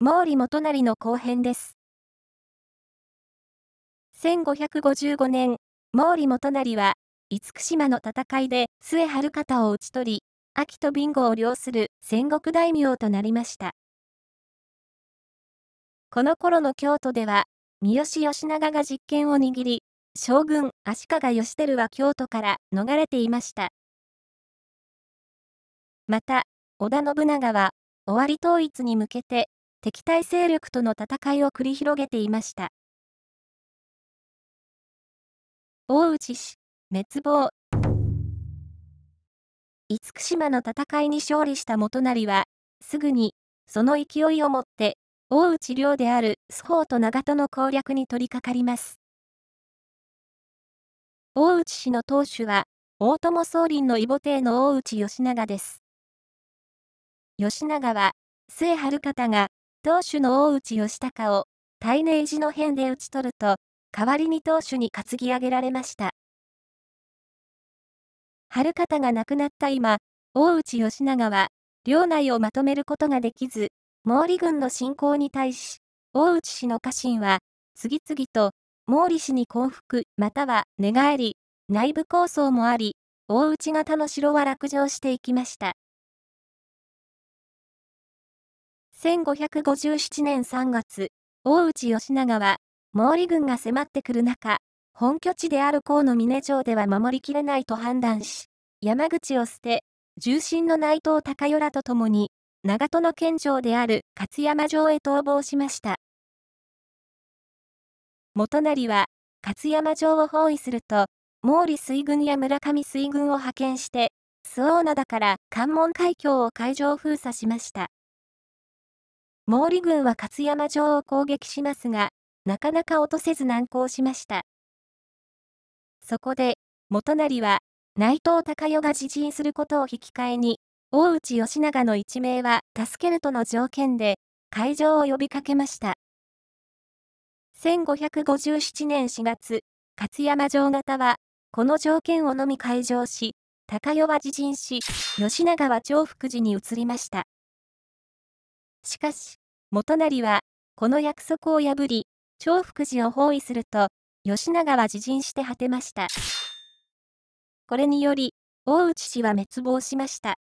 毛利元就の後編です。1555年、毛利元就は、厳島の戦いで末春方を討ち取り、秋とンゴを領する戦国大名となりました。この頃の京都では、三好義長が実権を握り、将軍足利義輝は京都から逃れていました。また、織田信長は、尾張統一に向けて敵対勢力との戦いを繰り広げていました。大内氏、滅亡。厳島の戦いに勝利した元就は、すぐに、その勢いをもって、大内領である須宝と長門の攻略に取り掛かります。大内氏の当主は、大友宗麟の異母帝の大内義長です。義長は、末春方が投手の大内義隆を、体内の変で打ち取ると、代わりに投手に担ぎ上げられました。春方が亡くなった今、大内義長は、領内をまとめることができず、毛利軍の侵攻に対し、大内氏の家臣は、次々と、毛利氏に降伏、または寝返り、内部抗争もあり、大内型の城は落城していきました。1557年3月、大内義長は、毛利軍が迫ってくる中、本拠地である河野峰城では守りきれないと判断し、山口を捨て、重臣の内藤与らと共に、長門の県城である勝山城へ逃亡しました。元就は、勝山城を包囲すると、毛利水軍や村上水軍を派遣して、周防灘から関門海峡を海上封鎖しました。毛利軍は勝山城を攻撃しますが、なかなか落とせず難航しました。そこで、元就は、内藤隆代が自陣することを引き換えに、大内義長の一命は助けるとの条件で、会場を呼びかけました。1557年4月、勝山城方は、この条件をのみ会場し、高代は自陣し、吉永は長福寺に移りました。しかし、元就は、この約束を破り、長福寺を包囲すると、吉永は自陣して果てました。これにより、大内氏は滅亡しました。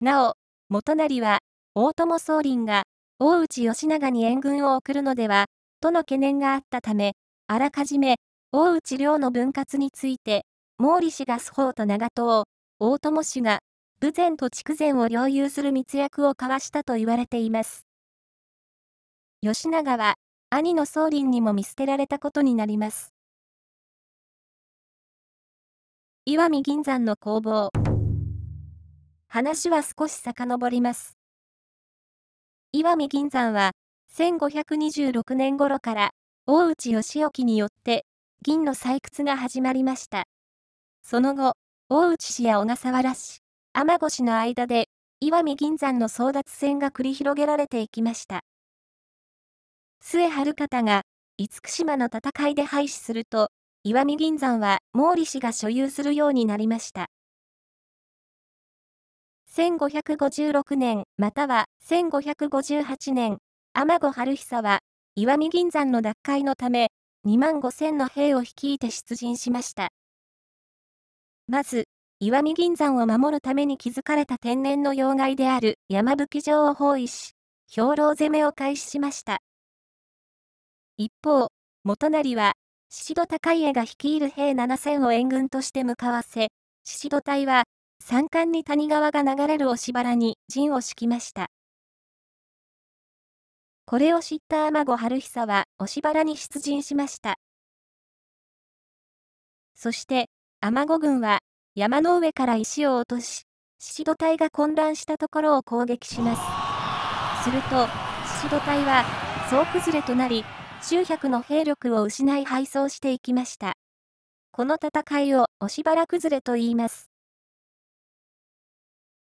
なお、元就は、大友宗麟が、大内義長に援軍を送るのでは、との懸念があったため、あらかじめ、大内領の分割について、毛利氏が祖法と長門を、大友氏が豊前と筑前を領有する密約を交わしたと言われています。吉永は、兄の宗麟にも見捨てられたことになります。石見銀山の工房。話は少し遡ります。石見銀山は、1526年頃から大内義興によって銀の採掘が始まりました。その後、大内氏や小笠原氏、天越の間で、石見銀山の争奪戦が繰り広げられていきました。末春方が、厳島の戦いで廃止すると、石見銀山は毛利氏が所有するようになりました。1556年または1558年、天子春久は、石見銀山の奪回のため、2万5千の兵を率いて出陣しました。まず、石見銀山を守るために築かれた天然の要害である山吹城を包囲し、兵糧攻めを開始しました。一方、元就は、宍戸高家が率いる兵7000を援軍として向かわせ、宍戸隊は、山間に谷川が流れる押し原に陣を敷きました。これを知った天子春久は押し原に出陣しました。そして、天子軍は山の上から石を落とし、宍戸隊が混乱したところを攻撃します。すると、宍戸隊は、総崩れとなり、周百の兵力を失い敗走していきました。この戦いを、おしら崩れと言います。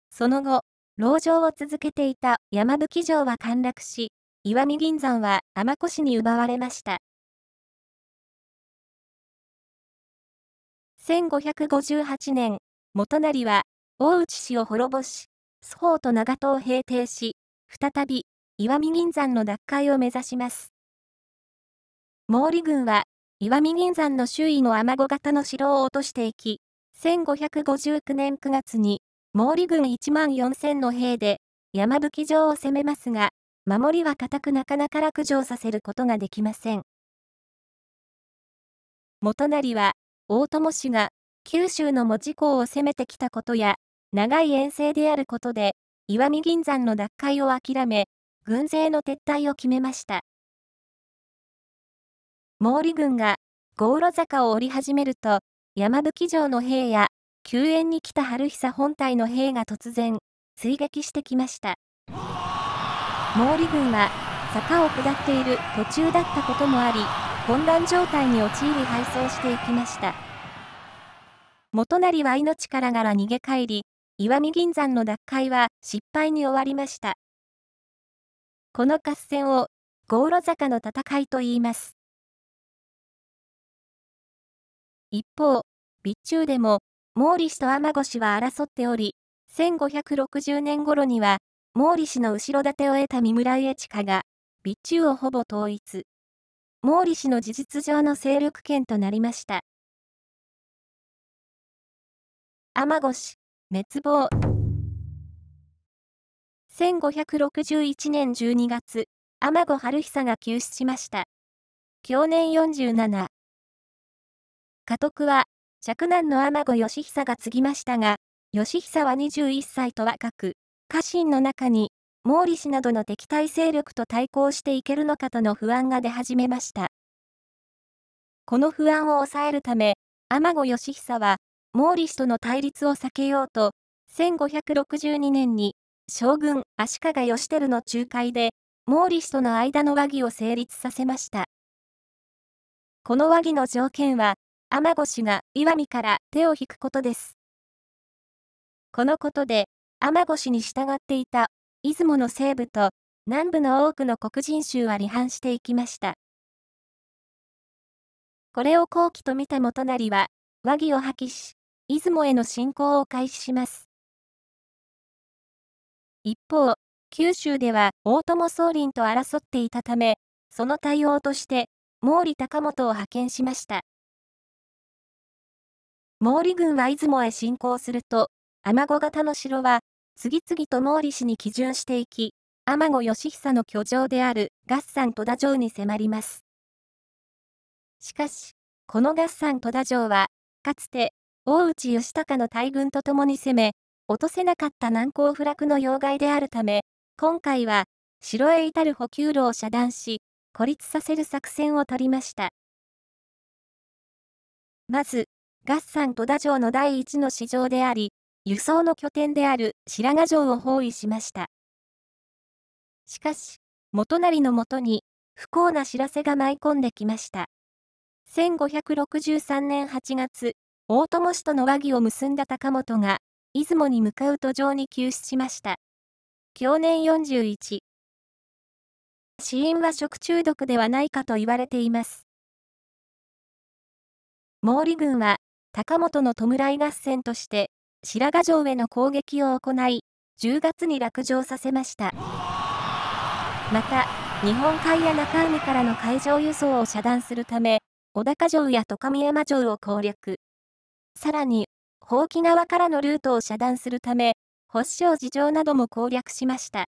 その後、籠城を続けていた山吹城は陥落し、石見銀山は天子市に奪われました。1558年、元就は、大内氏を滅ぼし、ス法と長門を平定し、再び、石見銀山の奪回を目指します。毛利軍は、石見銀山の周囲の雨子型の城を落としていき、1559年9月に、毛利軍1万4000の兵で、山吹城を攻めますが、守りは固くなかなか落城させることができません。元就は、大友氏が九州の門司港を攻めてきたことや、長い遠征であることで、石見銀山の奪回を諦め、軍勢の撤退を決めました。毛利軍が郷路坂を降り始めると、山吹城の兵や、救援に来た春久本体の兵が突然、追撃してきました。毛利軍は、坂を下っている途中だったこともあり、混乱状態に陥り敗走していきました。元就は命からがら逃げ帰り、石見銀山の奪回は失敗に終わりました。この合戦を、郷路坂の戦いと言います。一方、備中でも、毛利氏と天越氏は争っており、1560年頃には、毛利氏の後ろ盾を得た三村家近が、備中をほぼ統一。毛利氏の事実上の勢力圏となりました。天子氏、滅亡。1561年12月、天子春久が急死しました。享年47。家督は、嫡男の天子義久が継ぎましたが、義久は21歳と若く、家臣の中に毛利氏などの敵対勢力と対抗していけるのかとの不安が出始めました。この不安を抑えるため、天子義久は、毛利氏との対立を避けようと、1562年に、将軍足利義輝の仲介で、毛利氏との間の和議を成立させました。この和議の条件は、天子氏が石見から手を引くことです。このことで、天子氏に従っていた出雲の西部と南部の多くの黒人州は離反していきました。これを好機と見た元就は、和議を破棄し、出雲への侵攻を開始します。一方、九州では大友宗麟と争っていたため、その対応として、毛利隆元を派遣しました。毛利軍は出雲へ侵攻すると、尼子型の城は次々と毛利氏に基準していき、天子義久の居城である合山戸田城に迫ります。しかし、この合山戸田城は、かつて、大内義隆の大軍と共に攻め、落とせなかった難攻不落の要害であるため、今回は、城へ至る補給路を遮断し、孤立させる作戦を取りました。まず、合山戸田城の第一の市場であり、輸送の拠点である白髪城を包囲しました。しかし、元就のもとに不幸な知らせが舞い込んできました。1563年8月、大友氏との和議を結んだ高本が、出雲に向かう途上に急死しました。享年41。死因は食中毒ではないかと言われています。毛利軍は、高本の弔い合戦として、白ヶ城への攻撃を行い、10月に落城させました。また、日本海や中海からの海上輸送を遮断するため、小高城や十上山城を攻略。さらに、宝規川からのルートを遮断するため、発祥事情なども攻略しました。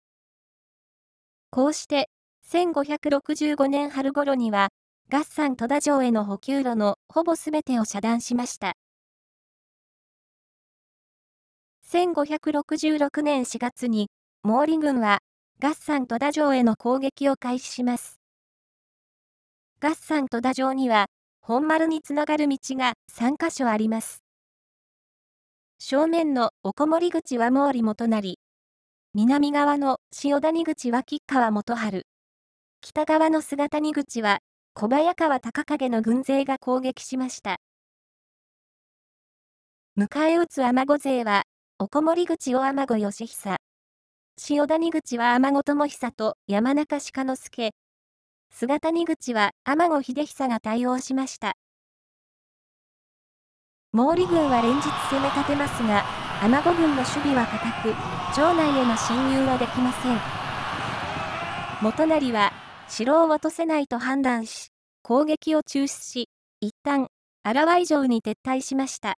こうして、1565年春頃には、合山戸田城への補給路のほぼ全てを遮断しました。1566年4月に、毛利軍は、月山戸田城への攻撃を開始します。月山戸田城には、本丸につながる道が3か所あります。正面のおこもり口は毛利元成。南側の塩谷口は吉川元春。北側の菅谷口は小早川隆景の軍勢が攻撃しました。迎え撃つ雨子勢はおこもり口を天子義久。塩谷口は天子智久と山中鹿之助。菅谷口は天子秀久が対応しました。毛利軍は連日攻め立てますが、天子軍の守備は固く、城内への侵入はできません。元就は、城を落とせないと判断し、攻撃を中止し、一旦、荒和城に撤退しました。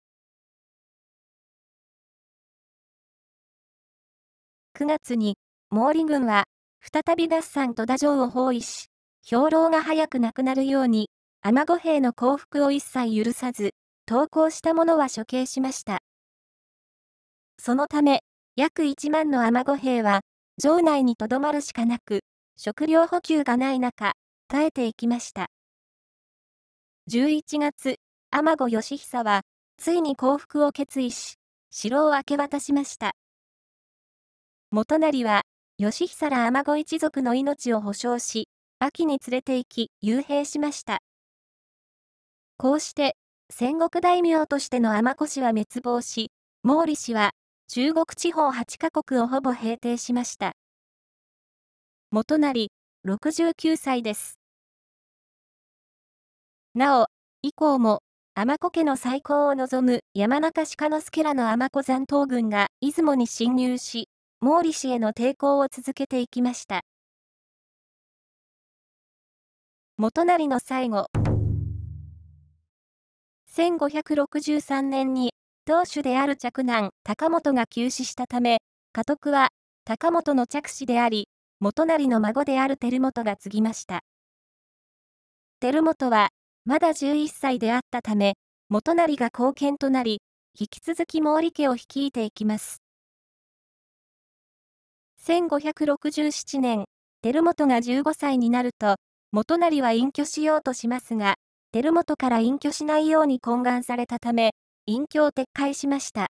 9月に、毛利軍は、再び合算戸田城を包囲し、兵糧が早くなくなるように、雨御兵の降伏を一切許さず、投降した者は処刑しました。そのため、約1万の雨御兵は、城内にとどまるしかなく、食料補給がない中、耐えていきました。11月、天子義久は、ついに降伏を決意し、城を明け渡しました。元就は、義久ら尼子一族の命を保証し、秋に連れて行き、幽閉しました。こうして、戦国大名としての尼子氏は滅亡し、毛利氏は、中国地方8カ国をほぼ平定しました。元就、69歳です。なお、以降も、尼子家の再興を望む山中鹿之助らの尼子残党軍が出雲に侵入し、毛利氏への抵抗を続けていきました。元就の最後1563年に当主である嫡男高本が急死したため家督は高本の嫡子であり元就の孫である輝元が継ぎました輝元はまだ11歳であったため元就が後見となり引き続き毛利家を率いていきます1567年、輝元が15歳になると、元就は隠居しようとしますが、輝元から隠居しないように懇願されたため、隠居を撤回しました。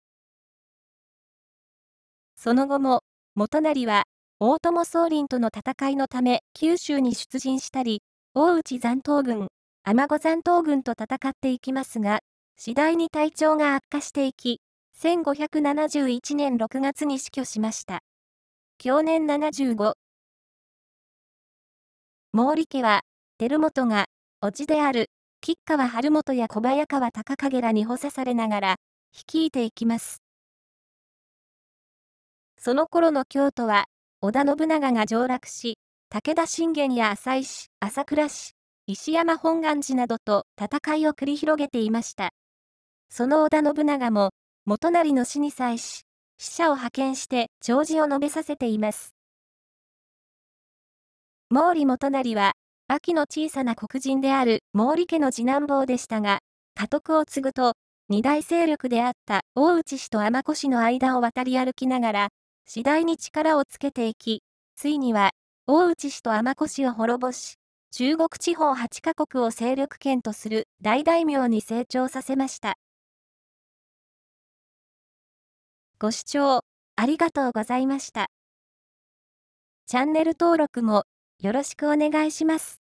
その後も、元就は、大友宗麟との戦いのため九州に出陣したり、大内残党軍、尼子残党軍と戦っていきますが、次第に体調が悪化していき、1571年6月に死去しました。享年75。毛利家は、輝元が、叔父である、吉川晴元や小早川隆景らに補佐されながら、率いていきます。その頃の京都は、織田信長が上洛し、武田信玄や浅井市、朝倉市、石山本願寺などと戦いを繰り広げていました。その織田信長も、元就の死に際し、死者を派遣して弔辞を述べさせています。毛利元就は、秋の小さな黒人である毛利家の次男坊でしたが、家督を継ぐと、二大勢力であった大内氏と尼子氏の間を渡り歩きながら、次第に力をつけていき、ついには、大内氏と尼子氏を滅ぼし、中国地方8カ国を勢力圏とする大大名に成長させました。ご視聴ありがとうございました。チャンネル登録もよろしくお願いします。